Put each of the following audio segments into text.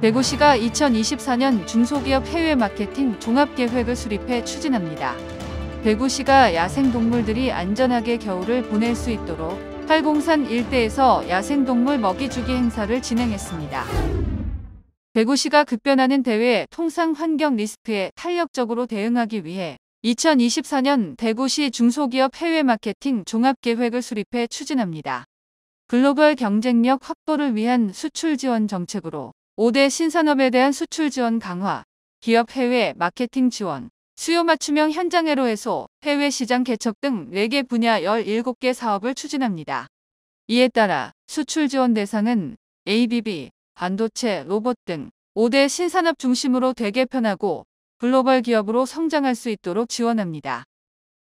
대구시가 2024년 중소기업 해외 마케팅 종합계획을 수립해 추진합니다. 대구시가 야생동물들이 안전하게 겨울을 보낼 수 있도록 팔공산 일대에서 야생동물 먹이주기 행사를 진행했습니다. 대구시가 급변하는 대외 통상 환경 리스크에 탄력적으로 대응하기 위해 2024년 대구시 중소기업 해외 마케팅 종합계획을 수립해 추진합니다. 글로벌 경쟁력 확보를 위한 수출 지원 정책으로 5대 신산업에 대한 수출 지원 강화, 기업 해외 마케팅 지원, 수요 맞춤형 현장애로 해소, 해외 시장 개척 등 4개 분야 17개 사업을 추진합니다. 이에 따라 수출 지원 대상은 ABB, 반도체, 로봇 등 5대 신산업 중심으로 되개편하고 글로벌 기업으로 성장할 수 있도록 지원합니다.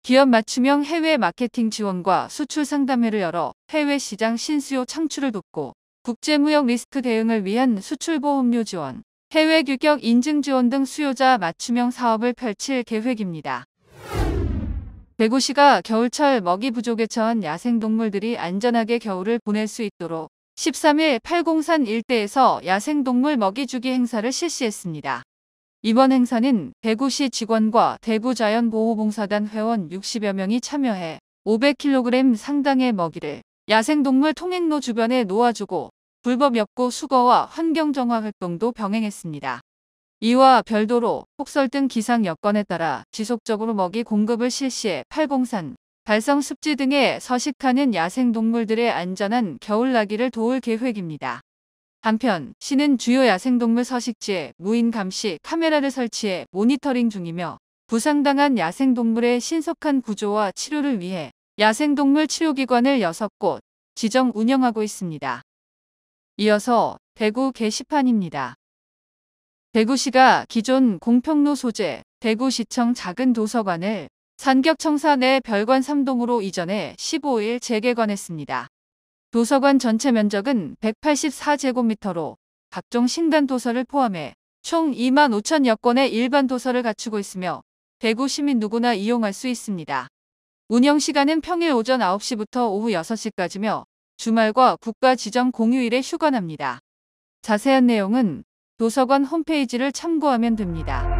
기업 맞춤형 해외 마케팅 지원과 수출 상담회를 열어 해외 시장 신수요 창출을 돕고 국제무역 리스크 대응을 위한 수출보험료 지원, 해외 규격 인증 지원 등 수요자 맞춤형 사업을 펼칠 계획입니다. 대구시가 겨울철 먹이 부족에 처한 야생동물들이 안전하게 겨울을 보낼 수 있도록 13일 8공산 일대에서 야생동물 먹이주기 행사를 실시했습니다. 이번 행사는 대구시 직원과 대구자연보호봉사단 회원 60여 명이 참여해 500kg 상당의 먹이를 야생동물 통행로 주변에 놓아주고 불법 엮고 수거와 환경정화 활동도 병행했습니다. 이와 별도로 폭설 등 기상 여건에 따라 지속적으로 먹이 공급을 실시해 팔공산, 발성 습지 등에 서식하는 야생동물들의 안전한 겨울나기를 도울 계획입니다. 한편 시는 주요 야생동물 서식지에 무인 감시 카메라를 설치해 모니터링 중이며 부상당한 야생동물의 신속한 구조와 치료를 위해 야생동물 치료기관을 6곳 지정 운영하고 있습니다. 이어서 대구 게시판입니다. 대구시가 기존 공평로 소재 대구시청 작은 도서관을 산격청사 내 별관 3동으로 이전해 15일 재개관했습니다. 도서관 전체 면적은 184제곱미터로 각종 신간 도서를 포함해 총 2만 5천여 건의 일반 도서를 갖추고 있으며 대구 시민 누구나 이용할 수 있습니다. 운영 시간은 평일 오전 9시부터 오후 6시까지며 주말과 국가 지정 공휴일에 휴관합니다. 자세한 내용은 도서관 홈페이지를 참고하면 됩니다.